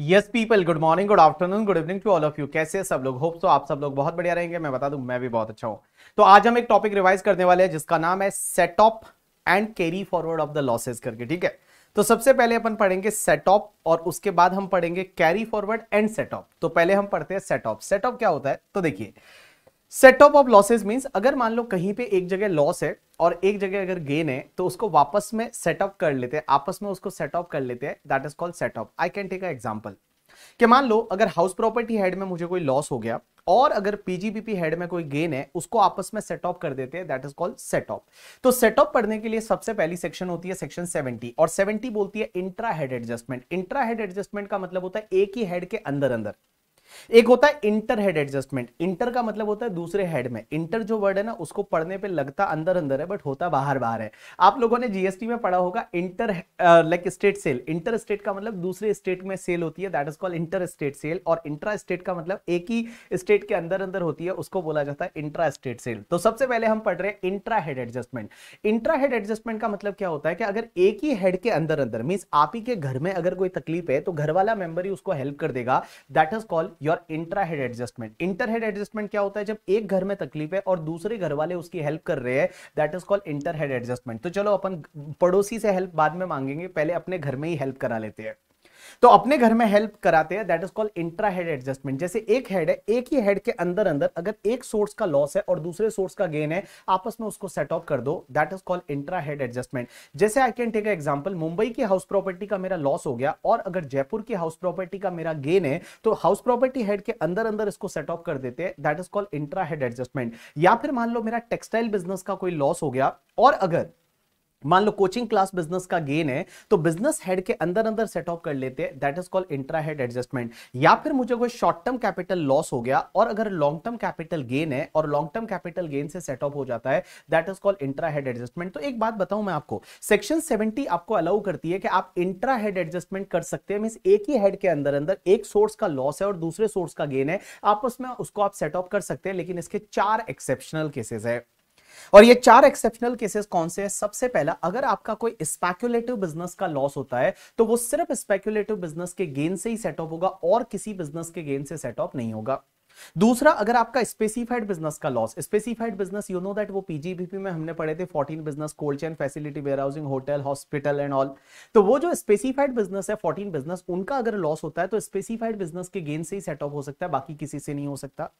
yes people good morning good afternoon good evening to all of you कैसे सब लोग hope तो आप सब लोग बहुत बढ़िया रहेंगे मैं बता दूं मैं भी बहुत अच्छा हूं तो आज हम एक टॉपिक रिवाइज करने वाले हैं जिसका नाम है set off and carry forward of the losses करके ठीक है तो सबसे पहले अपन पढ़ेंगे सेट ऑप और उसके बाद हम पढ़ेंगे कैरी फॉरवर्ड एंड ऑप तो पहले हम पढ़ते हैं सेट ऑप सेट ऑप क्या होता है तो देखिए set off off losses means अगर मान लो कहीं पे एक जगह लॉस है और एक जगह अगर गेन है तो उसको वापस में सेट ऑफ कर लेते हैं आपस में उसको सेट ऑफ कर लेते हैं that is called set off I can take a example कि मान लो अगर हाउस प्रॉपर्टी हेड में मुझे कोई लॉस हो गया और अगर पीजीबीपी हेड में कोई गेन है उसको आपस में सेट ऑफ कर देते हैं that is called set off तो सेट ऑफ पढ़ने के लिए सबसे पहली सेक्शन होती है सेक्शन 70 और 70 बोलती है intra head adjustment intra head adjustment का मतलब होता है एक ही हेड के अंदर अंदर एक होता है इंटर हेड एडजस्टमेंट इंटर का मतलब होता है दूसरे हेड में इंटर जो वर्ड है ना उसको पढ़ने पे लगता अंदर अंदर है बट होता बाहर बाहर है आप लोगों ने जीएसटी में पढ़ा होगा inter like state sale inter state का मतलब दूसरे स्टेट में सेल होती है that is called inter state sale और इंट्रा स्टेट का मतलब एक ही स्टेट के अंदर अंदर होती है उसको बोला जाता है इंट्रा स्टेट सेल तो सबसे पहले हम पढ़ रहे हैं intra head adjustment intra head adjustment का मतलब क्या होता है कि अगर एक ही हेड के अंदर अंदर मीन्स आप ही के घर में अगर कोई तकलीफ है तो घर वाला मेंबर ही उसको हेल्प कर देगा that is called your intra head adjustment inter head adjustment क्या होता है जब एक घर में तकलीफ है और दूसरे घर वाले उसकी हेल्प कर रहे हैं that is called inter head adjustment तो चलो अपन पड़ोसी से हेल्प बाद में मांगेंगे पहले अपने घर में ही हेल्प करा लेते हैं तो अपने घर में हेल्प कराते हैं that is called intra head adjustment जैसे एक हेड है एक ही हेड के अंदर अंदर अगर एक सोर्स का लॉस है और दूसरे सोर्स का गेन है आपस में उसको सेट ऑफ कर दो that is called intra head adjustment जैसे I can take example Mumbai की हाउस प्रॉपर्टी का मेरा लॉस हो गया और अगर जयपुर की हाउस प्रॉपर्टी का मेरा गेन है तो हाउस प्रॉपर्टी हेड के अंदर अंदर इसको सेट ऑफ कर देते हैं that is called intra head adjustment या फिर मान लो मेरा टेक्सटाइल बिजनेस का कोई लॉस हो गया और अगर मान लो कोचिंग क्लास बिजनेस का गेन है तो बिजनेस हेड के अंदर अंदर सेट ऑफ कर लेते हैं that is called intra head adjustment या फिर मुझे कोई शॉर्ट टर्म कैपिटल लॉस हो गया और अगर लॉन्ग टर्म कैपिटल गेन है और लॉन्ग टर्म कैपिटल गेन से सेट ऑफ हो जाता है that is called intra head adjustment तो एक बात बताऊं मैं आपको सेक्शन सेवेंटी आपको अलाउ करती है कि आप इंट्रा हेड एडजस्टमेंट कर सकते हैं मीन एक ही हेड के अंदर अंदर एक सोर्स का लॉस है और दूसरे सोर्स का गेन है आप उसमें उसको आप सेट ऑफ कर सकते हैं लेकिन इसके चार एक्सेप्शनल केसेस है और ये चार एक्सेप्शनल केसेस कौन से हैं सबसे पहला अगर आपका कोई स्पेक्यूलेटिव बिजनेस का लॉस होता है तो वो सिर्फ स्पेक्यूलेटिव बिजनेस के गेन से ही सेट होगा और किसी बिजनेस के गेन से सेट नहीं होगा दूसरा अगर आपका स्पेसिफाइड बिजनेस का loss specified business you know that वो पीजीबीपी में हमने पढ़े थे 14 business cold chain facility warehousing hotel hospital and all तो वो जो स्पेसिफाइड बिजनेस है 14 बिजनेस उनका अगर लॉस होता है तो स्पेसिफाइड बिजनेस के गेन से ही सेट ऑफ हो सकता है बाकी किसी से नहीं हो सकता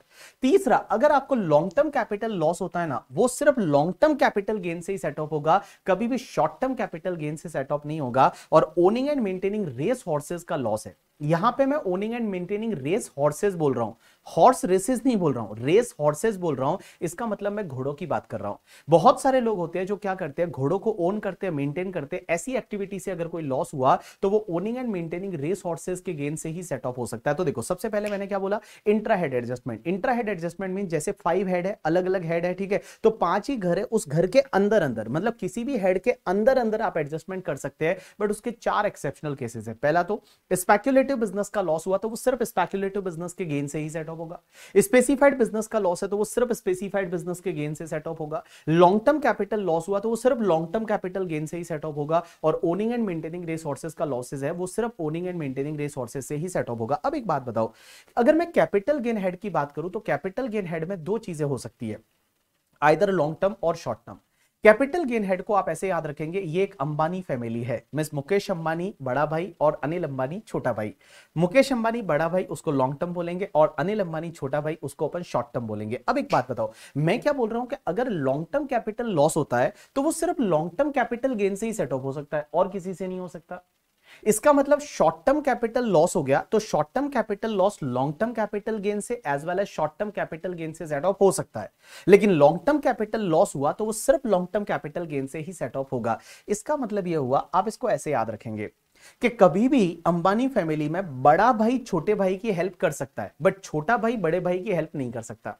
तीसरा अगर आपको लॉन्ग टर्म कैपिटल लॉस होता है ना वो सिर्फ लॉन्ग टर्म कैपिटल गेन से ही सेट ऑफ होगा कभी भी शॉर्ट टर्म कैपिटल गेन से सेट ऑफ नहीं होगा और owning and maintaining race horses का लॉस है यहां पे मैं owning and maintaining race horses बोल रहा हूं हॉर्स रेसेस नहीं बोल रहा हूं रेस हॉर्सेस बोल रहा हूं इसका मतलब मैं घोड़ों की बात कर रहा हूं बहुत सारे लोग होते हैं जो क्या करते हैं घोड़ों को ओन करते हैं मेंटेन करते हैं ऐसी एक्टिविटी से अगर कोई लॉस हुआ तो वो owning and maintaining race horses के गेन से ही सेट ऑफ हो सकता है तो देखो सबसे पहले मैंने क्या बोला intra head adjustment head adjustment mean जैसे फाइव हेड है अलग अलग हेड है ठीक है तो पांच ही घर है उस घर के अंदर अंदर मतलब किसी भी हेड के अंदर अंदर आप एडजस्टमेंट कर सकते हैं बट उसके चार एक्सेप्शनल केसेस है पहला तो स्पेक्यूलेटिव बिजनेस का लॉस हुआ तो वो सिर्फ स्पेक्यूलेटिव बिजनेस के गेन से ही सेट ऑफ होगा स्पेसिफाइड बिजनेस का लॉस है तो वो सिर्फ स्पेसिफाइड बिजनेस के गेन से सेट ऑफ होगा लॉन्ग टर्म कैपिटल लॉस हुआ तो वो सिर्फ लॉन्ग टर्म कैपिटल गेन से ही सेट ऑफ होगा और ओनिंग एंड मेंटेनिंग रिसोर्सेज का लॉसेज है वो सिर्फ ओनिंग एंड मेंटेनिंग रिसोर्सेज से ही सेट ऑफ होगा अब एक बात बताओ अगर मैं कैपिटल गेन हेड की बात करूं तो कैपिटल गेन हेड में दो चीजें हो सकती है आइदर लॉन्ग टर्म और short term capital gain head को आप ऐसे याद रखेंगे ये एक अंबानी फैमिली है मिस मुकेश अंबानी बड़ा भाई और अनिल अंबानी छोटा भाई मुकेश अंबानी बड़ा भाई उसको लॉन्ग टर्म बोलेंगे और अनिल अंबानी छोटा भाई उसको अपन शॉर्ट टर्म बोलेंगे अब एक बात बताओ मैं क्या बोल रहा हूं कि अगर लॉन्ग टर्म कैपिटल लॉस होता है तो वो सिर्फ लॉन्ग टर्म कैपिटल गेन से ही सेट ऑफ हो सकता है और किसी से नहीं हो सकता इसका मतलब शॉर्ट टर्म कैपिटल लॉस हो गया तो short term capital loss long term capital gain से as well as short term capital gain से सेट ऑफ हो सकता है लेकिन लॉन्ग टर्म कैपिटल लॉस हुआ तो वो सिर्फ लॉन्ग टर्म कैपिटल गेन से ही सेट ऑफ होगा इसका मतलब यह हुआ आप इसको ऐसे याद रखेंगे कि कभी भी अंबानी फैमिली में बड़ा भाई छोटे भाई की हेल्प कर सकता है बट छोटा भाई बड़े भाई की हेल्प नहीं कर सकता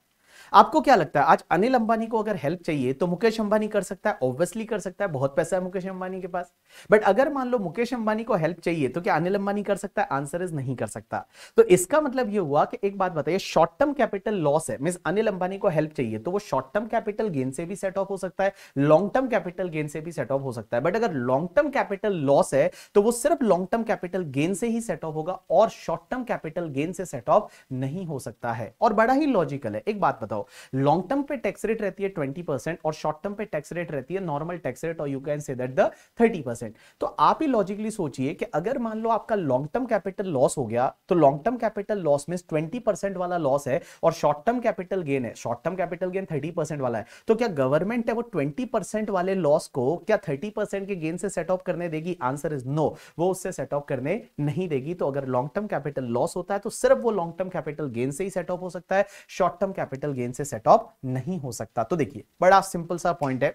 आपको क्या लगता है आज अनिल अंबानी को अगर हेल्प चाहिए तो मुकेश अंबानी कर सकता है ऑब्वियसली कर सकता है बहुत पैसा है मुकेश अंबानी के पास बट अगर मान लो मुकेश अंबानी को हेल्प चाहिए तो क्या अनिल अंबानी कर सकता है आंसर इज नहीं कर सकता तो इसका मतलब यह हुआ कि एक बात बताइए शॉर्ट टर्म कैपिटल लॉस है मीन अनिल अंबानी को हेल्प चाहिए तो वो शॉर्ट टर्म कैपिटल गेन से भी सेट ऑफ हो सकता है लॉन्ग टर्म कैपिटल गेन से भी सेट ऑफ हो सकता है बट अगर लॉन्ग टर्म कैपिटल लॉस है तो वो सिर्फ लॉन्ग टर्म कैपिटल गेन से ही सेट ऑफ होगा और शॉर्ट टर्म कैपिटल गेन से सेट ऑफ नहीं हो सकता है और बड़ा ही लॉजिकल है एक बात बताओ हो लॉन्ग टर्म पे टैक्स रेट रहती है ट्वेंटी परसेंट और शॉर्ट टर्म पे टैक्स रेट रहती है नॉर्मल टैक्स रेट और you can say that the thirty percent तो आप ही लॉजिकली सोचिए कि अगर मान लो आपका लॉन्ग टर्म कैपिटल लॉस हो गया तो लॉन्ग टर्म कैपिटल लॉस में ट्वेंटी परसेंट वाला लॉस है और शॉर्ट टर्म कैपिटल गेन है short term capital gain thirty percent वाला है तो क्या गवर्नमेंट है वो ट्वेंटी परसेंट वाले लॉस को क्या थर्टी परसेंट के गेन से सेट ऑफ करने देगी आंसर इज नो वो उससे सेट ऑफ करने नहीं देगी तो अगर लॉन्ग टर्म कैपिटल लॉस होता है तो सिर्फ वो लॉन्ग टर्म कैपिटल गेन से ही सेट ऑफ हो सकता है शॉर्ट टर्म कैपिटल गेन से सेट ऑफ नहीं हो सकता तो देखिए बड़ा सिंपल सा पॉइंट है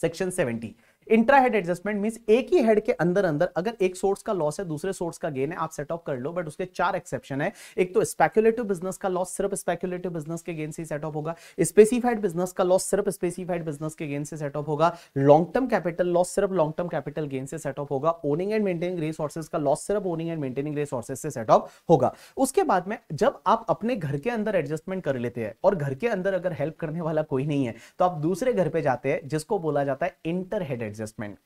section seventy head adjustment mean एक ही हेड के अंदर अंदर अगर एक सोर्स का लॉस है दूसरे सोर्स का गेन है आप सेट ऑफ कर लो बट उसके चार एक्सेप्शन है एक तो स्पेकुलेटिव बिजनेस का लॉस सिर्फ स्पेकुलेटिव बिजनेस के गेन से सेट ऑफ होगा स्पेसिफाइड बिजनेस का लॉस सिर्फ स्पेसिफाइड बिजनेस के गेन से सेट ऑफ होगा लॉन्ग टर्म कैपिटल लॉस सिर्फ लॉन्ग टर्म कैपिटल गेन से सेट ऑफ होगा ओनिंग एंड मेंटेनिंग रिसोर्सेज का लॉस सिर्फ ओनिंग एंड मेंटेनिंग रिसोर्सेज से सेट ऑफ होगा उसके बाद में जब आप अपने घर के अंदर एडजस्टमेंट कर लेते हैं और घर के अंदर अगर हेल्प करने वाला कोई नहीं है तो आप दूसरे घर पे जाते हैं जिसको बोला जाता है inter head adjustment adjustment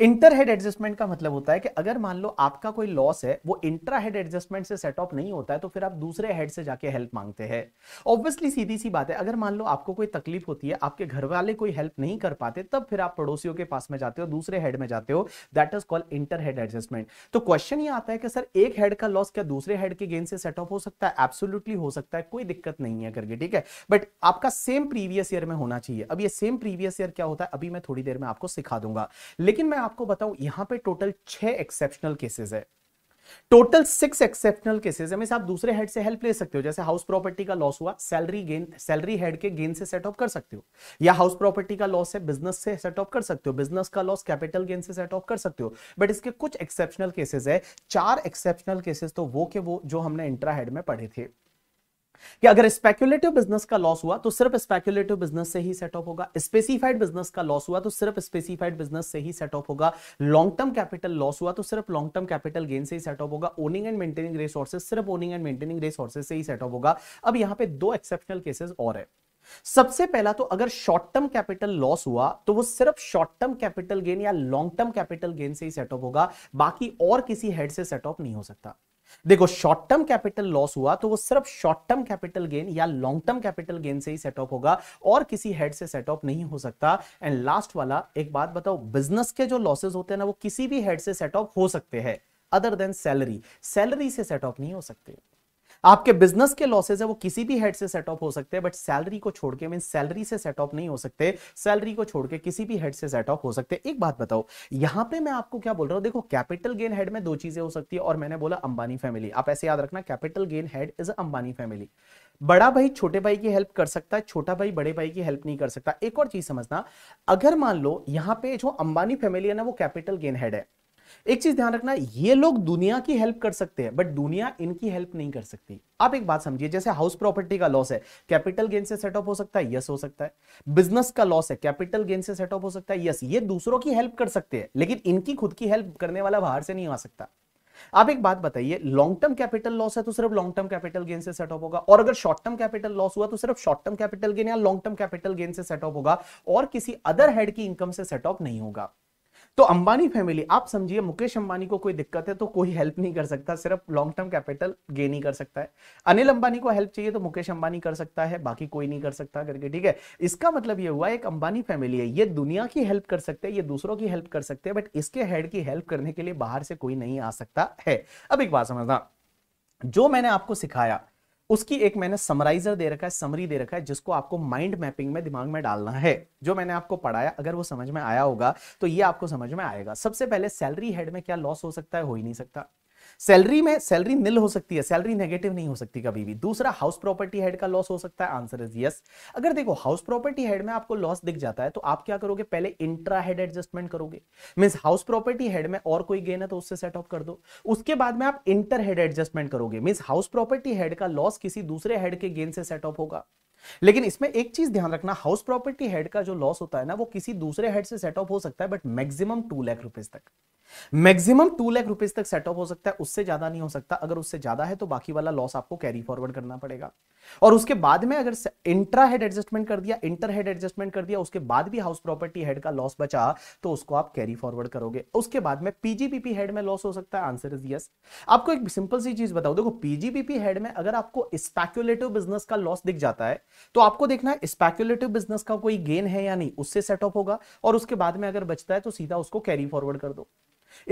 inter head adjustment का मतलब होता है कि अगर मान लो आपका कोई लॉस है वो इंट्रा हेड एडजस्टमेंट से सेट ऑफ नहीं होता है तो फिर आप दूसरे हेड से जाके हेल्प मांगते हैं ऑब्वियसली सीधी सी बात है अगर मान लो आपको कोई तकलीफ होती है आपके घर वाले कोई हेल्प नहीं कर पाते तब फिर आप पड़ोसियों के पास में जाते हो दूसरे हेड में जाते हो that is called inter head adjustment तो क्वेश्चन ये आता है कि सर एक हेड का लॉस क्या दूसरे हेड के गेन से सेट ऑफ हो सकता है एब्सोल्युटली हो सकता है कोई दिक्कत नहीं है करके ठीक है बट आपका सेम प्रीवियस ईयर में होना चाहिए अब ये सेम प्रीवियस ईयर क्या होता है अभी मैं थोड़ी देर में आपको सिखा दूंगा लेकिन लेकिन मैं आपको बताऊं यहां पे टोटल छह एक्सेप्शनल केसेस है टोटल सिक्स एक्सेप्शनल केसेस है आप दूसरे हेड से हेल्प ले सकते हो जैसे हाउस प्रॉपर्टी का लॉस हुआ सैलरी गेन सैलरी हेड के गेन से सेट ऑफ कर सकते हो या हाउस प्रॉपर्टी का लॉस है बिजनेस से सेट ऑफ कर सकते हो बिजनेस का लॉस कैपिटल गेन से सेट ऑफ कर सकते हो बट इसके कुछ एक्सेप्शनल केसेस है चार एक्सेप्शनल केसेस तो वो के वो जो हमने इंट्रा हेड में पढ़े थे कि अगर स्पेक्यूलेटिव बिजनेस का लॉस हुआ तो सिर्फ स्पेक्यूलेटिव बिजनेस से ही सेट ऑफ होगा स्पेसिफाइड बिजनेस का लॉस हुआ तो सिर्फ स्पेसिफाइड बिजनेस से ही सेट ऑफ होगा लॉन्ग टर्म कैपिटल लॉस हुआ तो सिर्फ लॉन्ग टर्म कैपिटल गेन से ही सेट ऑफ होगा ओनिंग एंड मेंटेनिंग रिसोर्सेज सिर्फ ओनिंग एंड मेंटेनिंग रिसोर्सेज से ही सेट ऑफ होगा अब यहां पे दो एक्सेप्शनल केसेस और है सबसे पहला तो अगर शॉर्ट टर्म कैपिटल लॉस हुआ तो वो सिर्फ शॉर्ट टर्म कैपिटल गेन या लॉन्ग टर्म कैपिटल गेन से ही सेट ऑफ होगा बाकी और किसी हेड से सेट ऑफ नहीं हो सकता देखो शॉर्ट टर्म कैपिटल लॉस हुआ तो वो सिर्फ शॉर्ट टर्म कैपिटल गेन या लॉन्ग टर्म कैपिटल गेन से ही सेट ऑफ होगा और किसी हेड से सेट ऑफ नहीं हो सकता एंड लास्ट वाला एक बात बताओ बिजनेस के जो लॉसेज होते हैं ना वो किसी भी हेड से सेट ऑफ हो सकते हैं अदर देन सैलरी सैलरी से सेट ऑफ नहीं हो सकते आपके बिजनेस के लॉसेज है वो किसी भी हेड से सेट ऑफ हो सकते हैं बट सैलरी को छोड़ के मीन सैलरी से सेट ऑफ नहीं हो सकते सैलरी को छोड़ के किसी भी हेड से सेट ऑफ हो सकते एक बात बताओ यहां पे मैं आपको क्या बोल रहा हूं देखो कैपिटल गेन हेड में दो चीजें हो सकती है और मैंने बोला अंबानी फैमिली आप ऐसे याद रखना capital gain head is Ambani family बड़ा भाई छोटे भाई की हेल्प कर सकता है छोटा भाई बड़े भाई की हेल्प नहीं कर सकता एक और चीज समझना अगर मान लो यहाँ पे जो अंबानी फैमिली है ना वो कैपिटल गेन हेड है एक चीज ध्यान रखना ये लोग दुनिया की हेल्प कर सकते हैं बट दुनिया इनकी हेल्प नहीं कर सकती आप एक बात समझिए जैसे हाउस प्रॉपर्टी का लॉस है कैपिटल गेन से सेटअप हो सकता है यस हो सकता है बिजनेस का लॉस है कैपिटल गेन से सेटअप हो सकता है यस ये दूसरों की हेल्प कर सकते हैं लेकिन इनकी खुद की हेल्प करने वाला बाहर से नहीं आ सकता आप एक बात बताइए लॉन्ग टर्म कैपिटल लॉस है तो सिर्फ लॉन्ग टर्म कैपिटल गेन से सेटअप होगा और अगर शॉर्ट टर्म कैपिटल लॉस हुआ तो सिर्फ शॉर्ट टर्म कैपिटल गेन या लॉन्ग टर्म कैपिटल गेन से सेटअप होगा और किसी अदर हेड की इनकम से सेटअप नहीं होगा तो अंबानी फैमिली आप समझिए मुकेश अंबानी को कोई दिक्कत है तो कोई हेल्प नहीं कर सकता सिर्फ लॉन्ग टर्म कैपिटल गेन ही कर सकता है अनिल अंबानी को हेल्प चाहिए तो मुकेश अंबानी कर सकता है बाकी कोई नहीं कर सकता करके ठीक है इसका मतलब ये हुआ एक अंबानी फैमिली है ये दुनिया की हेल्प कर सकते हैं ये दूसरों की हेल्प कर सकते हैं बट इसके हेड की हेल्प करने के लिए बाहर से कोई नहीं आ सकता है अब एक बात समझना जो मैंने आपको सिखाया उसकी एक मैंने समराइजर दे रखा है समरी दे रखा है जिसको आपको माइंड मैपिंग में दिमाग में डालना है जो मैंने आपको पढ़ाया अगर वो समझ में आया होगा तो ये आपको समझ में आएगा सबसे पहले सैलरी हेड में क्या लॉस हो सकता है हो ही नहीं सकता सैलरी में सैलरी निल हो सकती है सैलरी नेगेटिव नहीं हो सकती कभी भी दूसरा हाउस प्रॉपर्टी हेड का लॉस हो सकता है आंसर इज यस अगर देखो हाउस प्रॉपर्टी हेड में आपको लॉस दिख जाता है तो आप क्या करोगे पहले इंट्रा हेड एडजस्टमेंट करोगे मीन हाउस प्रॉपर्टी हेड में और कोई गेन है तो उससे सेट ऑफ कर दो उसके बाद में आप इंटर हेड एडजस्टमेंट करोगे मीन हाउस प्रॉपर्टी हेड का लॉस किसी दूसरे हेड के गेन से सेट ऑफ होगा लेकिन इसमें एक चीज ध्यान रखना हाउस प्रॉपर्टी हेड का जो लॉस होता है ना वो किसी दूसरे हेड से सेट ऑफ हो सकता है but maximum two lakh rupees तक मैक्सिमम टू लाख रुपीज तक सेट ऑफ हो सकता है उससे ज्यादा नहीं हो सकता अगर उससे ज्यादा है तो बाकी वाला लॉस आपको कैरी फॉरवर्ड करना पड़ेगा और उसके बाद में अगर इंट्रा हेड एडजस्टमेंट कर दिया इंटर हेड एडजस्टमेंट कर दिया उसके बाद भी हाउस प्रॉपर्टी हेड का लॉस बचा तो उसको आप कैरी फॉरवर्ड करोगे उसके बाद में पीजीपीपी हेड में लॉस हो सकता है आंसर इज यस आपको एक सिंपल सी चीज बताओ देखो पीजीपीपी हेड में अगर आपको स्पेक्यूलेटिव बिजनेस का लॉस दिख जाता है तो आपको देखना है स्पेक्यूलेटिव बिजनेस का कोई गेन है या नहीं उससे सेटअप होगा और उसके बाद में अगर बचता है तो सीधा उसको कैरी फॉरवर्ड कर दो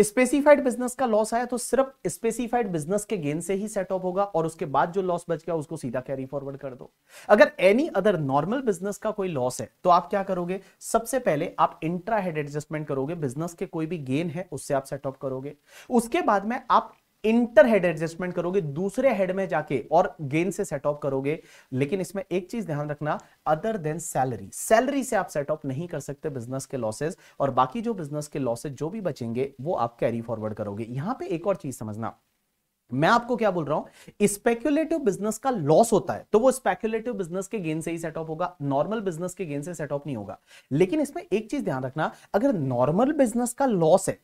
स्पेसिफाइड बिजनेस का लॉस आया तो सिर्फ स्पेसिफाइड बिजनेस के गेन से ही सेट ऑफ होगा और उसके बाद जो लॉस बच गया उसको सीधा कैरी फॉरवर्ड कर दो अगर एनी अदर नॉर्मल बिजनेस का कोई लॉस है तो आप क्या करोगे सबसे पहले आप इंट्रा हेड एडजस्टमेंट करोगे बिजनेस के कोई भी गेन है उससे आप सेट ऑफ करोगे उसके बाद में आप इंटर हेड एडजस्टमेंट करोगे दूसरे हेड में जाके और गेन से सेट ऑफ करोगे लेकिन इसमें एक चीज ध्यान रखना अदर देन सैलरी सैलरी से आप सेट ऑफ नहीं कर सकते बिजनेस के लॉसेज और बाकी जो बिजनेस के लॉसेज जो भी बचेंगे वो आप कैरी फॉरवर्ड करोगे यहां पे एक और चीज समझना मैं आपको क्या बोल रहा हूं स्पेक्यूलेटिव बिजनेस का लॉस होता है तो वो स्पेक्यूलेटिव बिजनेस के गेन से ही सेटअप होगा नॉर्मल बिजनेस के गेन से सेटअप नहीं होगा लेकिन इसमें एक चीज ध्यान रखना अगर नॉर्मल बिजनेस का लॉस है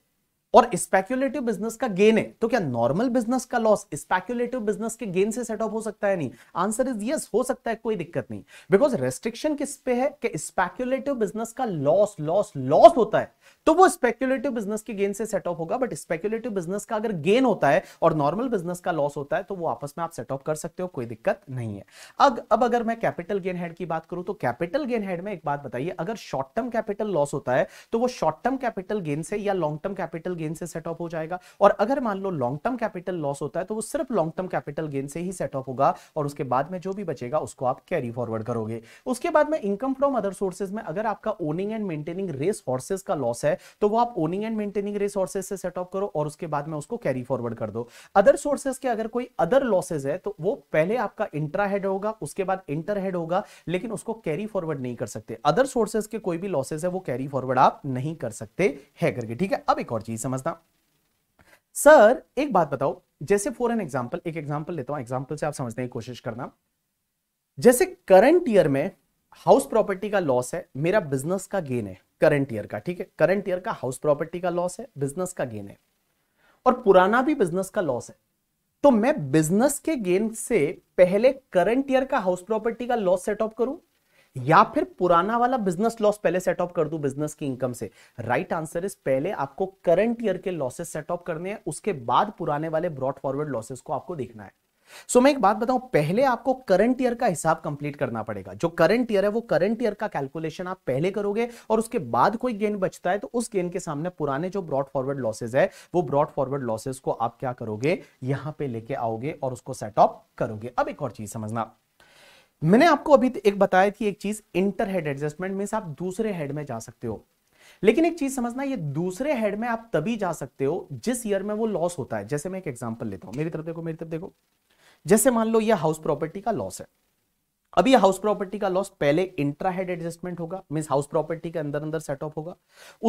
और स्पेक्यूलेटिव बिजनेस का गेन है तो क्या नॉर्मल बिजनेस का लॉस स्पेक्यूलेटिव बिजनेस के गेन से सेट ऑफ हो सकता है नहीं आंसर इज यस हो सकता है कोई दिक्कत नहीं बिकॉज रेस्ट्रिक्शन किस पे है कि स्पेक्यूलेटिव बिजनेस का लॉस लॉस लॉस होता है तो वो स्पेक्यूलेटिव बिजनेस के गेन से सेट ऑफ होगा बट स्पेक्यूलेटिव बिजनेस का अगर गेन होता है और नॉर्मल बिजनेस का लॉस होता है तो वो आपस में आप सेट ऑफ कर सकते हो कोई दिक्कत नहीं है अब अब अगर मैं कैपिटल गेन हेड की बात करूं तो कैपिटल गेन हेड में एक बात बताइए अगर शॉर्ट टर्म कैपिटल लॉस होता है तो वो शॉर्ट टर्म कैपिटल गेन से या लॉन्ग टर्म कैपिटल गेन से सेट ऑफ हो जाएगा और अगर मान लो लॉन्ग टर्म कैपिटल लॉस होता है तो वो सिर्फ लॉन्ग टर्म कैपिटल गेन से ही सेट ऑफ होगा और उसके बाद में जो भी बचेगा उसको आप कैरी फॉरवर्ड करोगे उसके बाद में इनकम फ्रॉम अदर सोर्सेज में अगर आपका owning and maintaining race horses का लॉस है तो वो आप owning and maintaining race horses से सेट ऑफ करो और उसके बाद में उसको कैरी फॉरवर्ड कर दो अदर सोर्सेज के अगर कोई अदर लॉसेज है तो वो पहले आपका इंट्रा हेड होगा उसके बाद इंटर हेड होगा लेकिन उसको कैरी फॉरवर्ड नहीं कर सकते अदर सोर्सेज के कोई भी लॉसेज है वो कैरी फॉरवर्ड आप नहीं कर सकते है करके ठीक है अब एक और चीज समझना सर एक बात बताओ जैसे फॉर एन एग्जाम्पल एक एग्जाम्पल लेता हूं एग्जाम्पल से आप समझने की कोशिश करना जैसे करंट ईयर में हाउस प्रॉपर्टी का लॉस है मेरा बिजनेस का गेन है करंट ईयर का ठीक है करंट ईयर का हाउस प्रॉपर्टी का लॉस है बिजनेस का गेन है और पुराना भी बिजनेस का लॉस है तो मैं बिजनेस के गेन से पहले करंट ईयर का हाउस प्रॉपर्टी का लॉस सेटअप करूं या फिर पुराना वाला बिजनेस लॉस पहले सेट ऑफ कर दू बिजनेस की इनकम से राइट आंसर इज पहले आपको करंट ईयर के लॉसेस सेट ऑफ करने हैं उसके बाद पुराने वाले ब्रॉड फॉरवर्ड लॉसेस को आपको देखना है सो so, मैं एक बात बताऊं पहले आपको करंट ईयर का हिसाब कंप्लीट करना पड़ेगा जो करंट ईयर है वो करंट ईयर का कैलकुलेशन आप पहले करोगे और उसके बाद कोई गेन बचता है तो उस गेन के सामने पुराने जो ब्रॉड फॉरवर्ड लॉसेज है वो ब्रॉड फॉरवर्ड लॉसेज को आप क्या करोगे यहां पे लेके आओगे और उसको सेट ऑफ करोगे अब एक और चीज समझना मैंने आपको अभी एक बताया थी एक चीज इंटर हेड एडजस्टमेंट मीन आप दूसरे हेड में जा सकते हो लेकिन एक चीज समझना ये दूसरे हेड में आप तभी जा सकते हो जिस ईयर में वो लॉस होता है जैसे मैं एक एग्जांपल लेता हूं मेरी तरफ देखो मेरी तरफ देखो जैसे मान लो ये हाउस प्रॉपर्टी का लॉस है अब हाउस प्रॉपर्टी का लॉस पहले इंट्रा हेड एडजस्टमेंट होगा मीन्स हाउस प्रॉपर्टी के अंदर अंदर सेट ऑफ होगा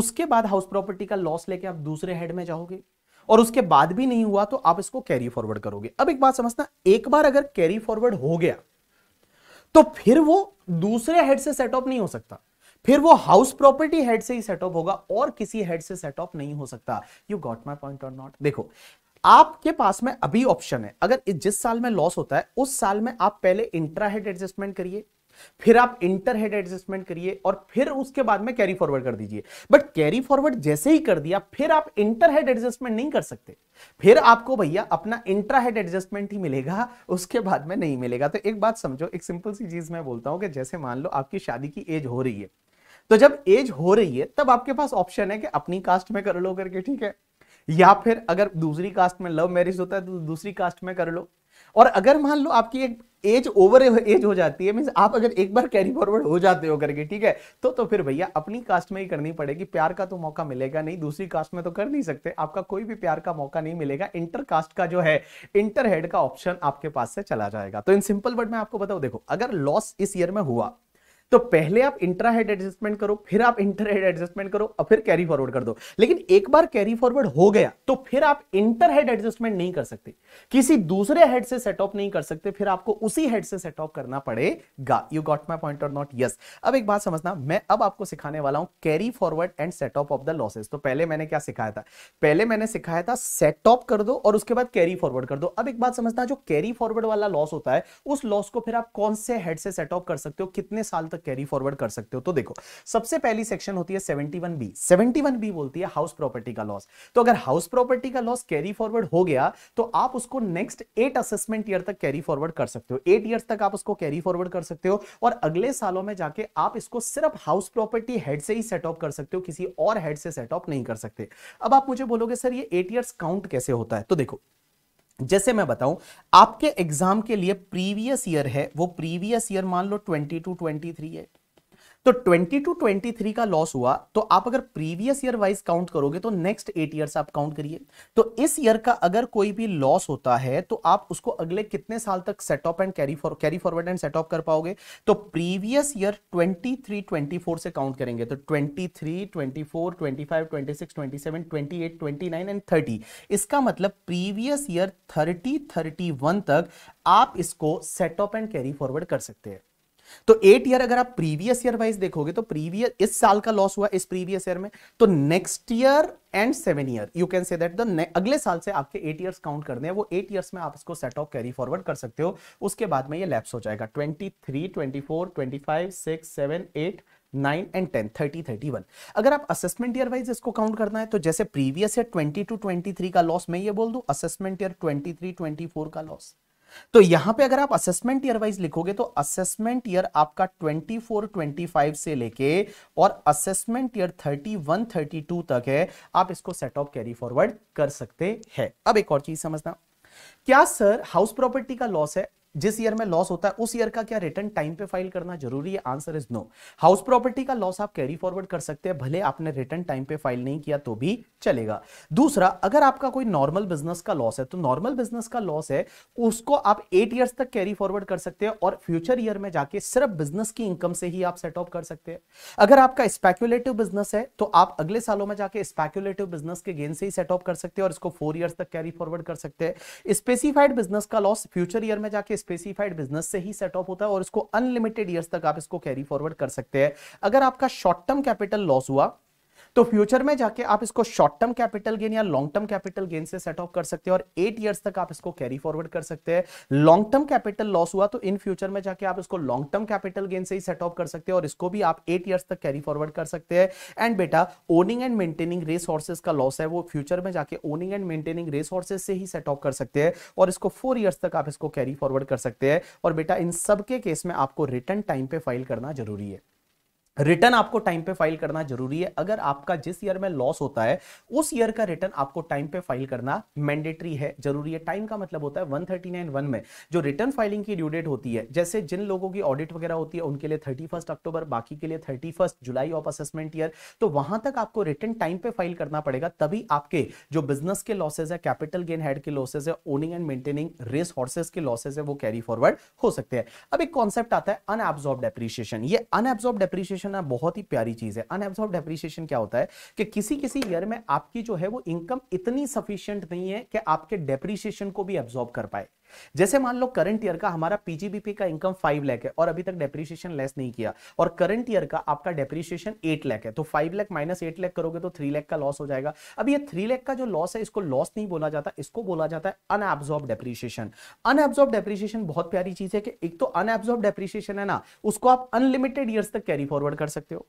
उसके बाद हाउस प्रॉपर्टी का लॉस लेके आप दूसरे हेड में जाओगे और उसके बाद भी नहीं हुआ तो आप इसको कैरी फॉरवर्ड करोगे अब एक बात समझना एक बार अगर कैरी फॉरवर्ड हो गया तो फिर वो दूसरे हेड से सेटअप नहीं हो सकता फिर वो हाउस प्रॉपर्टी हेड से ही सेटअप होगा और किसी हेड से सेटअप नहीं हो सकता you got my point or not देखो आपके पास में अभी ऑप्शन है अगर जिस साल में लॉस होता है उस साल में आप पहले इंट्रा हेड एडजस्टमेंट करिए फिर आप इंटर हेड एडजस्टमेंट करिए और फिर उसके बाद में कैरी फॉरवर्ड कर दीजिए बट कैरी फॉरवर्ड जैसे ही कर दिया फिर आप इंटर हेड एडजस्टमेंट नहीं कर सकते फिर आपको भैया अपना इंट्रा हेड एडजस्टमेंट ही मिलेगा उसके बाद में नहीं मिलेगा तो एक बात समझो एक सिंपल सी चीज मैं बोलता हूं कि जैसे मान लो आपकी शादी की एज हो रही है तो जब एज हो रही है तब आपके पास ऑप्शन है कि अपनी कास्ट में कर लो करके ठीक है या फिर अगर दूसरी कास्ट में लव मैरिज होता है तो दूसरी कास्ट में कर लो और अगर मान लो आपकी एक एज ओवर एज हो जाती है मीन आप अगर एक बार कैरी फॉरवर्ड हो जाते हो करके ठीक है तो तो फिर भैया अपनी कास्ट में ही करनी पड़ेगी प्यार का तो मौका मिलेगा नहीं दूसरी कास्ट में तो कर नहीं सकते आपका कोई भी प्यार का मौका नहीं मिलेगा इंटर कास्ट का जो है इंटर हेड का ऑप्शन आपके पास से चला जाएगा तो इन सिंपल वर्ड में आपको बताओ देखो अगर लॉस इस ईयर में हुआ तो पहले आप इंट्रा हेड एडजस्टमेंट करो फिर आप इंटर हेड एडजस्टमेंट करो और फिर कैरी फॉरवर्ड कर दो लेकिन एक बार कैरी फॉरवर्ड हो गया तो फिर आप इंटर हेड एडजस्टमेंट नहीं कर सकते किसी दूसरे हेड से सेट ऑफ नहीं कर सकते फिर आपको उसी हेड से सेट ऑफ करना पड़ेगा you got my point or not yes अब एक बात समझना मैं अब आपको सिखाने वाला हूं carry forward and set off of the losses तो पहले मैंने क्या सिखाया था पहले मैंने सिखाया था सेट ऑफ कर दो और उसके बाद कैरी फॉरवर्ड कर दो अब एक बात समझना जो कैरी फॉरवर्ड वाला लॉस होता है उस लॉस को फिर आप कौन से हेड से सेट ऑफ कर सकते हो कितने साल तक तक कैरी फॉरवर्ड कर सकते हो तो देखो सबसे पहली सेक्शन होती है seventy seventy one B one B बोलती है हाउस प्रॉपर्टी का लॉस तो अगर हाउस प्रॉपर्टी का लॉस कैरी फॉरवर्ड हो गया तो आप उसको नेक्स्ट एट असेसमेंट ईयर तक कैरी फॉरवर्ड कर सकते हो एट ईयर तक आप उसको कैरी फॉरवर्ड कर सकते हो और अगले सालों में जाके आप इसको सिर्फ हाउस प्रॉपर्टी हेड से ही सेटअप कर सकते हो किसी और हेड से सेटअप नहीं कर सकते अब आप मुझे बोलोगे सर ये एट ईयर्स काउंट कैसे होता है तो देखो जैसे मैं बताऊं आपके एग्जाम के लिए प्रीवियस ईयर है वो प्रीवियस ईयर मान लो 22 23 है तो 22, टू 23 का लॉस हुआ तो आप अगर प्रीवियस ईयर वाइज काउंट करोगे तो नेक्स्ट एट ईयर आप काउंट करिए तो इस ईयर का अगर कोई भी लॉस होता है तो आप उसको अगले कितने साल तक setup and carry for carry forward and setup कर पाओगे तो प्रीवियस ईयर 23 24 से काउंट करेंगे तो 23 24 25 26 27 28 29 एंड 30 इसका मतलब प्रीवियस ईयर 30 31 तक आप इसको सेटअप एंड कैरी फॉरवर्ड कर सकते हैं तो एट ईयर अगर आप प्रीवियस ईयर वाइज देखोगे तो प्रीवियस इस साल का लॉस हुआ इस प्रीवियस ईयर में तो next year and seven year you can say that the अगले साल से आपके एट ईयर्स काउंट करने हैं वो एट ईयर्स में आप इसको सेट ऑफ कैरी फॉरवर्ड कर सकते हो उसके बाद में ये लैप्स हो जाएगा twenty three twenty four twenty five six seven eight nine and ten thirty thirty one अगर आप असेसमेंट ईयर वाइज इसको काउंट करना है तो जैसे previous year twenty two twenty three का लॉस मैं ये बोल दू assessment year twenty three twenty four का लॉस तो यहां पे अगर आप असेसमेंट ईयर वाइज लिखोगे तो असेसमेंट ईयर आपका 24 25 से लेके और असेसमेंट ईयर 31 32 तक है आप इसको सेट ऑफ कैरी फॉरवर्ड कर सकते हैं अब एक और चीज समझना क्या सर हाउस प्रॉपर्टी का लॉस है जिस ईयर में लॉस होता है उस ईयर का क्या रिटर्न टाइम पे फाइल करना जरूरी है answer is no house property का लॉस आप कैरी फॉरवर्ड कर सकते हैं भले आपने रिटर्न टाइम पे फाइल नहीं किया तो भी चलेगा दूसरा अगर आपका कोई नॉर्मल बिजनेस का लॉस है तो नॉर्मल बिजनेस का लॉस है उसको आप एट ईयर्स तक कैरी फॉरवर्ड कर सकते हैं और फ्यूचर ईयर में जाके सिर्फ बिजनेस की इनकम से ही आप सेट ऑफ कर सकते हैं अगर आपका स्पेक्यूलेटिव बिजनेस है तो आप अगले सालों में जाके स्पेक्यूलेटिव बिजनेस के गेन से ही सेट ऑफ कर सकते हैं और इसको फोर ईयर्स तक कैरी फॉरवर्ड कर सकते हैं स्पेसिफाइड बिजनेस का लॉस फ्यूचर ईयर में जाके स्पेसिफाइड बिजनेस से ही सेट ऑफ होता है और इसको अनलिमिटेड ईयर्स तक आप इसको कैरी फॉरवर्ड कर सकते हैं अगर आपका शॉर्ट टर्म कैपिटल लॉस हुआ तो फ्यूचर में जाके आप इसको शॉर्ट टर्म कैपिटल गेन या लॉन्ग टर्म कैपिटल गेन से सेट ऑफ कर सकते हैं और एट ईयर्स तक आप इसको कैरी फॉरवर्ड कर सकते हैं लॉन्ग टर्म कैपिटल लॉस हुआ तो इन फ्यूचर में जाके आप इसको लॉन्ग टर्म कैपिटल गेन से ही सेट ऑफ कर सकते हैं और इसको भी आप एट ईयर्स तक कैरी फॉरवर्ड कर सकते हैं एंड बेटा owning and maintaining race horses का लॉस है वो फ्यूचर में जाके owning and maintaining race horses से ही सेट ऑफ कर सकते हैं और इसको फोर ईयर्स तक आप इसको कैरी फॉरवर्ड कर सकते हैं और बेटा इन सबके केस में आपको रिटर्न टाइम पे फाइल करना जरूरी है रिटर्न आपको टाइम पे फाइल करना जरूरी है अगर आपका जिस ईयर में लॉस होता है उस ईयर का रिटर्न आपको टाइम पे फाइल करना मैंडेटरी है जरूरी है टाइम का मतलब होता है 139 वन में जो रिटर्न फाइलिंग की ड्यू डेट होती है जैसे जिन लोगों की ऑडिट वगैरह होती है उनके लिए थर्टी अक्टूबर बाकी के लिए thirty July of assessment year तो वहां तक आपको रिटर्न टाइम पे फाइल करना पड़ेगा तभी आपके जो बिजनेस के लॉसेज है कैपिटल गेन हेड के लॉसेज है owning and maintaining race horses के लॉसेज है वो कैरी फॉरवर्ड हो सकते हैं अब एक कॉन्सेप्ट आता है अनएब्जॉर्ब डेप्रीशिएशन ये अनएब्जॉर्ब डेप्रीशिएशन डेप्रिसिएशन ना बहुत ही प्यारी चीज है अनएब्सॉर्ब डेप्रिसिएशन क्या होता है कि किसी किसी ईयर में आपकी जो है वो इनकम इतनी सफिशियंट नहीं है कि आपके डेप्रिसिएशन को भी एब्सॉर्ब कर पाए जैसे मान लो करंट ईयर का हमारा पीजीबीपी का इनकम फाइव लैख है और अभी तक डेप्रिसिएशन लेस नहीं किया और करंट ईयर का आपका डेप्रिसिएशन एट लैख है तो five lakh minus eight lakh करोगे तो थ्री लैख का लॉस हो जाएगा अब ये थ्री लैख का जो लॉस है इसको लॉस नहीं बोला जाता इसको बोला जाता है अनएब्जॉर्ब डेप्रिसिएशन अनएब्जॉर्ब डेप्रिसिएशन बहुत प्यारी चीज है कि एक तो अनएब्जॉर्ब डेप्रिसिएशन है ना उसको आप अनलिमिटेड ईयर्स तक कैरी फॉरवर्ड कर सकते हो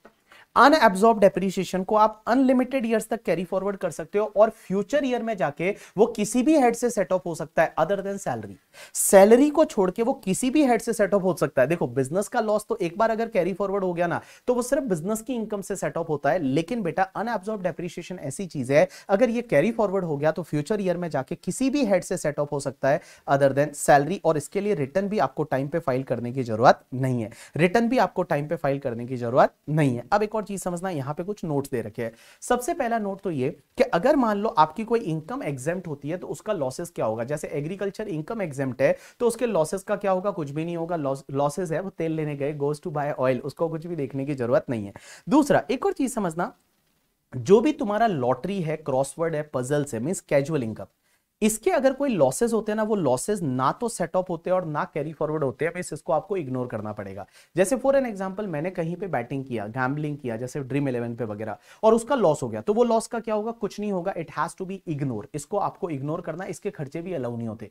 अनएब्जॉर्ब डेप्रीशिएशन को आप अनलिमिटेड ईयर्स तक कैरी फॉरवर्ड कर सकते हो और फ्यूचर ईयर में जाके वो किसी भी हेड से सेट ऑफ हो सकता है अदर देन सैलरी सैलरी को छोड़ के वो किसी भी हेड से सेट ऑफ हो सकता है देखो बिजनेस का लॉस तो एक बार अगर कैरी फॉरवर्ड हो गया ना तो वो सिर्फ बिजनेस की इनकम से सेट ऑफ होता है लेकिन बेटा अनएब्जॉर्ब डेप्रीशिएशन ऐसी चीज है अगर ये कैरी फॉरवर्ड हो गया तो फ्यूचर ईयर में जाके किसी भी हेड से सेट ऑफ हो सकता है अदर देन सैलरी और इसके लिए रिटर्न भी आपको टाइम पे फाइल करने की जरूरत नहीं है रिटर्न भी आपको टाइम पे फाइल करने की जरूरत नहीं है अब एक और और चीज समझना यहाँ पे कुछ नोट्स दे रखे हैं सबसे पहला नोट तो ये कि अगर मान लो आपकी कोई इनकम एग्जाम होती है तो उसका लॉसेस क्या होगा जैसे एग्रीकल्चर इनकम एग्जाम है तो उसके लॉसेस का क्या होगा कुछ भी नहीं होगा लॉसेस है वो तेल लेने गए गोज टू बाय ऑयल उसको कुछ भी देखने की जरूरत नहीं है दूसरा एक और चीज समझना जो भी तुम्हारा लॉटरी है क्रॉसवर्ड है पजल्स है मीन कैजुअल इनकम इसके अगर कोई लॉसेज होते हैं ना वो लॉसेज ना तो सेट ऑफ होते हैं और ना कैरी फॉरवर्ड होते हैं इसको आपको इग्नोर करना पड़ेगा जैसे फॉर एन एग्जांपल मैंने कहीं पे बैटिंग किया गैम्बलिंग किया जैसे ड्रीम इलेवन पे वगैरह और उसका लॉस हो गया तो वो लॉस का क्या होगा कुछ नहीं होगा it has to be ignore इसको आपको इग्नोर करना इसके खर्चे भी अलाउ नहीं होते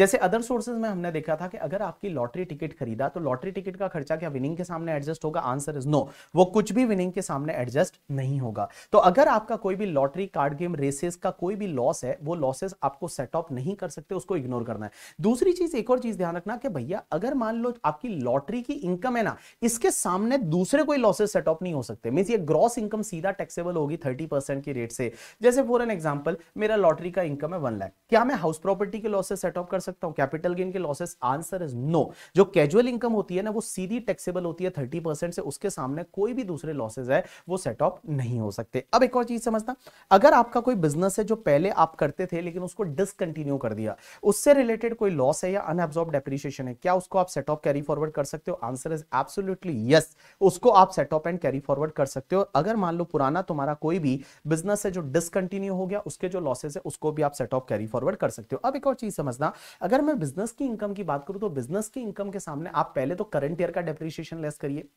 जैसे अदर सोर्सेज में हमने देखा था कि अगर आपकी लॉटरी टिकट खरीदा तो लॉटरी टिकट का खर्चा क्या विनिंग के सामने एडजस्ट होगा आंसर इज नो वो कुछ भी विनिंग के सामने एडजस्ट नहीं होगा तो अगर आपका कोई भी लॉटरी कार्ड गेम रेसेस का कोई भी लॉस है वो लॉसेस आपको सेटअप नहीं कर सकते उसको इग्नोर करना है दूसरी चीज एक और चीज ध्यान रखना कि भैया अगर मान लो आपकी लॉटरी की इनकम है ना इसके सामने दूसरे कोई लॉसेस सेटअप नहीं हो सकते मीन ये ग्रॉस इनकम सीधा टैक्सेबल होगी थर्टी परसेंट की रेट से जैसे फॉर एन एग्जाम्पल मेरा लॉटरी का इनकम है वन लाख क्या मैं हाउस प्रॉपर्टी के लॉसेस सेटअप कर सकता हूँ कैपिटल गेन के लॉसेस आंसर इज नो जो कैजुअल इनकम होती है ना वो सीधी टैक्सेबल होती है थर्टी से उसके सामने कोई भी दूसरे लॉसेज है वो सेटअप नहीं हो सकते अब एक और चीज समझता अगर आपका कोई बिजनेस है जो पहले आप करते थे लेकिन उसको डिसकंटिन्यू कर दिया उससे रिलेटेड कोई लॉस है या अनएब्जॉर्ब डेप्रिशिएशन है क्या उसको आप सेट ऑफ कैरी फॉरवर्ड कर सकते हो आंसर इज एब्सोल्युटली यस उसको आप set off and carry forward कर सकते हो अगर मान लो पुराना तुम्हारा कोई भी बिजनेस है जो डिसकंटिन्यू हो गया उसके जो लॉसेज है उसको भी आप सेट ऑफ कैरी फॉरवर्ड कर सकते हो अब एक और चीज समझना अगर मैं बिजनेस की इनकम की बात करूं तो बिजनेस की इनकम के सामने आप पहले तो करंट ईयर का डेप्रिशिएशन लेस करिए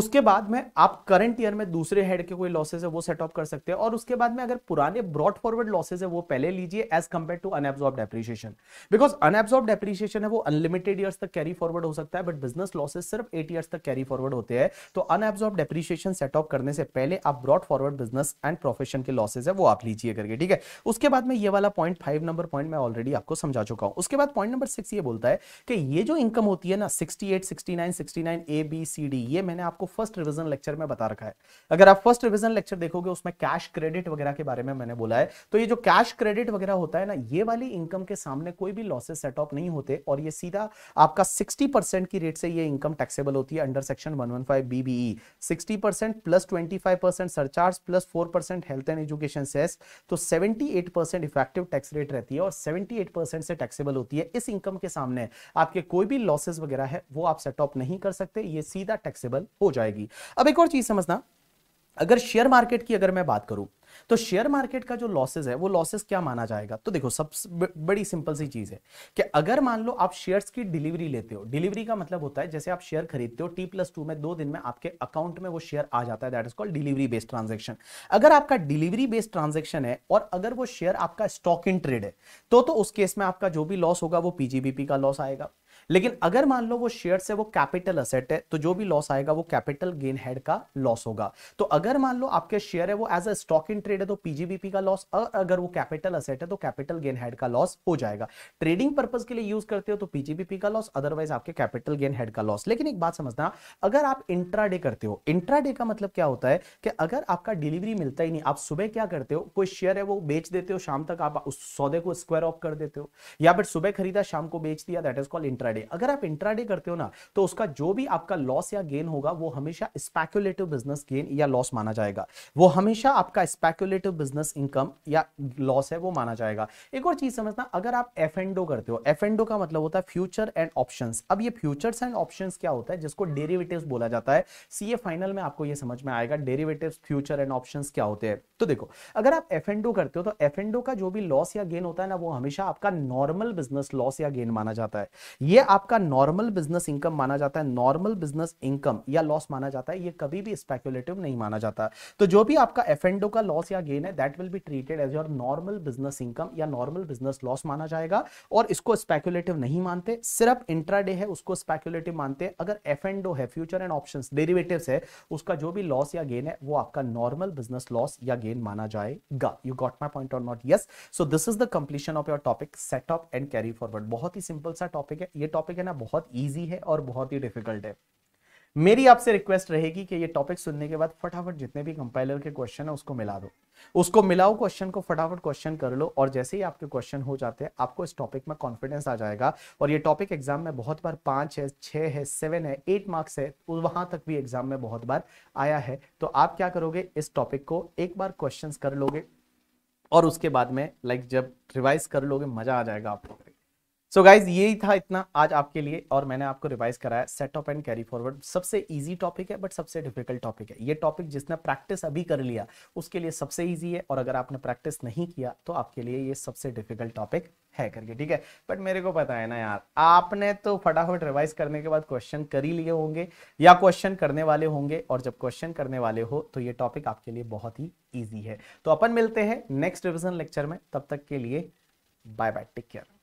उसके बाद में आप करंट ईयर में दूसरे हेड के कोई लॉसेज है वो सेट ऑफ कर सकते हैं और उसके बाद में अगर पुराने ब्रॉड फॉरवर्ड लॉसेज है वो पहले लीजिए as compare to unabsorb depreciation because unabsorb depreciation है वो अनलिमिटेड ईयर्स तक कैरी फॉरवर्ड हो सकता है बट बिजनेस लॉसेज सिर्फ एट ईयर्स तक कैरी फॉरवर्ड होते हैं तो अनएब्सॉर्ब डेप्रिशिएशन सेट ऑफ करने से पहले आप brought forward business and profession के लॉसेज है वो आप लीजिए करके ठीक है उसके बाद में ये वाला पॉइंट फाइव नंबर पॉइंट मैं ऑलरेडी आपको समझा चुका हूं उसके बाद पॉइंट नंबर सिक्स ये बोलता है कि ये जो इनकम होती है ना sixty eight sixty nine sixty nine A B C D ये मैंने आपको फर्स्ट रिविजन लेक्चर में बता रखा है अगर आप फर्स्ट रिविजन लेक्चर देखोगे उसमें कैश क्रेडिट वगैरह के बारे में मैंने बोला है तो ये जो कैश क्रेडिट वगैरह होता है ना ये वाली इनकम के सामने कोई भी लॉसेज सेट ऑफ नहीं होते और ये सीधा आपका सिक्सटी की रेट से ये इनकम टैक्सेबल होती है under section one one five BBE plus twenty surcharge plus four health and education cess तो सेवेंटी इफेक्टिव टैक्स रेट रहती है और सेवेंटी से टैक्सेबल होती है इस इनकम के सामने आपके कोई भी लॉसेज वगैरह है वो आप सेट ऑफ नहीं कर सकते ये सीधा टैक्सेबल हो जाएगी अब एक और चीज समझना अगर शेयर मार्केट की अगर मैं बात करूं तो शेयर मार्केट का जो लॉसेज है वो लॉसेस क्या माना जाएगा तो देखो सबसे बड़ी सिंपल सी चीज है कि अगर मान लो आप शेयर्स की डिलीवरी लेते हो डिलीवरी का मतलब होता है जैसे आप शेयर खरीदते हो टी प्लस टू में दो दिन में आपके अकाउंट में वो शेयर आ जाता है that is called delivery based transaction अगर आपका डिलीवरी बेस्ड ट्रांजेक्शन है और अगर वो शेयर आपका स्टॉक इन ट्रेड है तो, तो उस केस में आपका जो भी लॉस होगा वो पीजीबीपी का लॉस आएगा लेकिन अगर मान लो वो शेयर से वो कैपिटल असेट है तो जो भी लॉस आएगा वो कैपिटल गेन हेड का लॉस होगा तो अगर मान लो आपके शेयर है वो as a stock in trade है तो पीजीबीपी का लॉस और अगर वो कैपिटल असेट है तो कैपिटल गेन हेड का लॉस हो जाएगा ट्रेडिंग पर्पज के लिए यूज करते हो तो पीजीबीपी का लॉस अदरवाइज आपके कैपिटल गेन हेड का लॉस लेकिन एक बात समझना अगर आप इंट्रा करते हो इंट्राडे का मतलब क्या होता है कि अगर आपका डिलीवरी मिलता ही नहीं आप सुबह क्या करते हो कोई शेयर है वो बेच देते हो शाम तक आप उस सौदे को स्क्वायर ऑफ कर देते हो या फिर सुबह खरीदा शाम को बेच दिया that is called intra intraday अगर आप इंट्राडे करते हो ना तो उसका जो भी आपका लॉस या गेन होगा वो हमेशा स्पेकुलेटिव बिजनेस गेन या लॉस माना जाएगा वो हमेशा आपका स्पेकुलेटिव बिजनेस इनकम या लॉस है वो माना जाएगा एक और चीज समझना अगर आप एफ एंडो करते हो एफ एंडो का मतलब होता है फ्यूचर एंड ऑप्शन अब ये फ्यूचर्स एंड ऑप्शन क्या होता है जिसको डेरिवेटिव बोला जाता है सीए फाइनल में आपको ये समझ में आएगा डेरिवेटिव फ्यूचर एंड ऑप्शन क्या होते हैं तो देखो अगर आप एफ एंडो करते हो तो एफ एंडो का जो भी लॉस या गेन होता है ना वो हमेशा आपका नॉर्मल बिजनेस लॉस या गेन माना जाता है ये आपका नॉर्मल बिजनेस इनकम माना जाता है नॉर्मल बिजनेस इनकम या लॉस माना जाता है ये कभी भी स्पेकुलेटिव नहीं माना जाता तो जो भी आपका एफ एंडो का लॉस या गेन है that will be treated as your normal business income या नॉर्मल बिजनेस लॉस माना जाएगा और इसको स्पेकुलेटिव नहीं मानते सिर्फ इंट्राडे है उसको स्पेकुलेटिव मानते हैं अगर एफ एंडो है फ्यूचर एंड ऑप्शन डेरिवेटिव है उसका जो भी लॉस या गेन है वो आपका नॉर्मल बिजनेस लॉस या गेन माना जाएगा you got my point or not yes so this is the completion of your topic setup and carry forward बहुत ही सिंपल सा टॉपिक है ये टॉपिक है ना बहुत ईजी है और बहुत ही डिफिकल्ट है मेरी आपसे रिक्वेस्ट रहेगी कि ये टॉपिक सुनने के बाद फटाफट जितने भी कंपाइलर के क्वेश्चन है उसको मिला दो उसको मिलाओ क्वेश्चन को फटाफट क्वेश्चन कर लो और जैसे ही आपके क्वेश्चन हो जाते हैं आपको इस टॉपिक में कॉन्फिडेंस आ जाएगा और ये टॉपिक एग्जाम में बहुत बार पांच है छः है सेवन है एट मार्क्स है वहां तक भी एग्जाम में बहुत बार आया है तो आप क्या करोगे इस टॉपिक को एक बार क्वेश्चन कर लोगे और उसके बाद में लाइक जब रिवाइज कर लोगे मजा आ जाएगा आपको सो so गाइज यही था इतना आज आपके लिए और मैंने आपको रिवाइज कराया set off and carry forward सबसे इजी टॉपिक है बट सबसे डिफिकल्ट टॉपिक है ये टॉपिक जिसने प्रैक्टिस अभी कर लिया उसके लिए सबसे ईजी है और अगर आपने प्रैक्टिस नहीं किया तो आपके लिए ये सबसे डिफिकल्ट टॉपिक है करके ठीक है बट मेरे को पता है ना यार आपने तो फटाफट रिवाइज करने के बाद क्वेश्चन कर ही लिए होंगे या क्वेश्चन करने वाले होंगे और जब क्वेश्चन करने वाले हो तो ये टॉपिक आपके लिए बहुत ही ईजी है तो अपन मिलते हैं नेक्स्ट रिविजन लेक्चर में तब तक के लिए बाय बाय टेक केयर